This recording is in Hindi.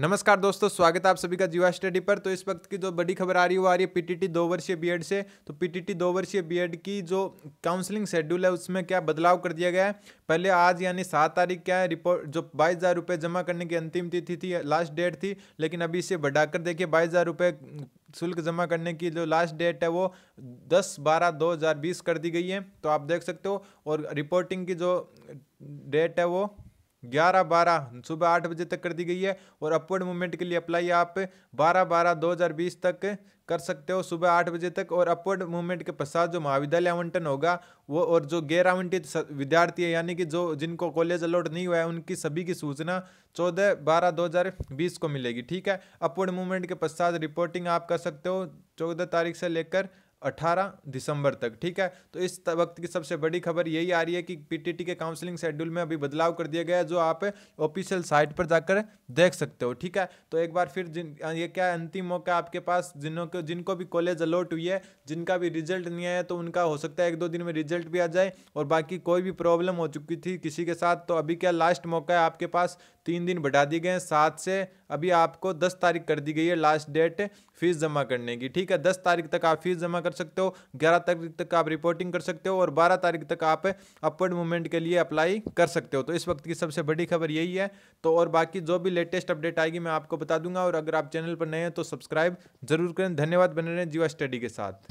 नमस्कार दोस्तों स्वागत है आप सभी का जीवा स्टडी पर तो इस वक्त की जो बड़ी खबर आ रही है वो आ रही है पीटीटी दो वर्षीय बीएड से तो पीटीटी दो वर्षीय बीएड की जो काउंसलिंग शेड्यूल है उसमें क्या बदलाव कर दिया गया है पहले आज यानी सात तारीख क्या है रिपोर्ट जो बाईस हज़ार रुपये जमा करने की अंतिम तिथि थी, थी लास्ट डेट थी लेकिन अभी इसे बढ़ाकर देखिए बाईस हज़ार रुपये शुल्क जमा करने की जो लास्ट डेट है वो दस बारह दो हज़ार बीस कर दी गई है तो आप देख सकते हो और रिपोर्टिंग की जो डेट है वो ग्यारह बारह सुबह आठ बजे तक कर दी गई है और अपवर्ड मूवमेंट के लिए अप्लाई आप बारह बारह दो हज़ार बीस तक कर सकते हो सुबह आठ बजे तक और अपवर्ड मूवमेंट के पश्चात जो महाविद्यालय आवंटन होगा वो और जो गैर आवंटित विद्यार्थी है यानी कि जो जिनको कॉलेज अलॉट नहीं हुआ है उनकी सभी की सूचना चौदह बारह दो हज़ार बीस को मिलेगी ठीक है अपवर्ड मूवमेंट के पश्चात रिपोर्टिंग आप कर सकते हो चौदह तारीख से लेकर 18 दिसंबर तक ठीक है तो इस वक्त की सबसे बड़ी खबर यही आ रही है कि पीटीटी के काउंसलिंग शेड्यूल में अभी बदलाव कर दिया गया है जो आप ऑफिशियल साइट पर जाकर देख सकते हो ठीक है तो एक बार फिर जिन ये क्या अंतिम मौका आपके पास जिनों को जिनको भी कॉलेज अलॉट हुई है जिनका भी रिजल्ट नहीं आया तो उनका हो सकता है एक दो दिन में रिजल्ट भी आ जाए और बाकी कोई भी प्रॉब्लम हो चुकी थी किसी के साथ तो अभी क्या लास्ट मौका है आपके पास तीन दिन बढ़ा दिए गए हैं सात से अभी आपको दस तारीख कर दी गई है लास्ट डेट फीस जमा करने की ठीक है दस तारीख तक आप फीस जमा कर सकते हो ग्यारह तारीख तक आप रिपोर्टिंग कर सकते हो और बारह तारीख तक आप अपवर्ड मूवमेंट के लिए अप्लाई कर सकते हो तो इस वक्त की सबसे बड़ी खबर यही है तो और बाकी जो भी लेटेस्ट अपडेट आएगी मैं आपको बता दूंगा और अगर आप चैनल पर नए हैं तो सब्सक्राइब जरूर करें धन्यवाद बने रहें जीवा स्टडी के साथ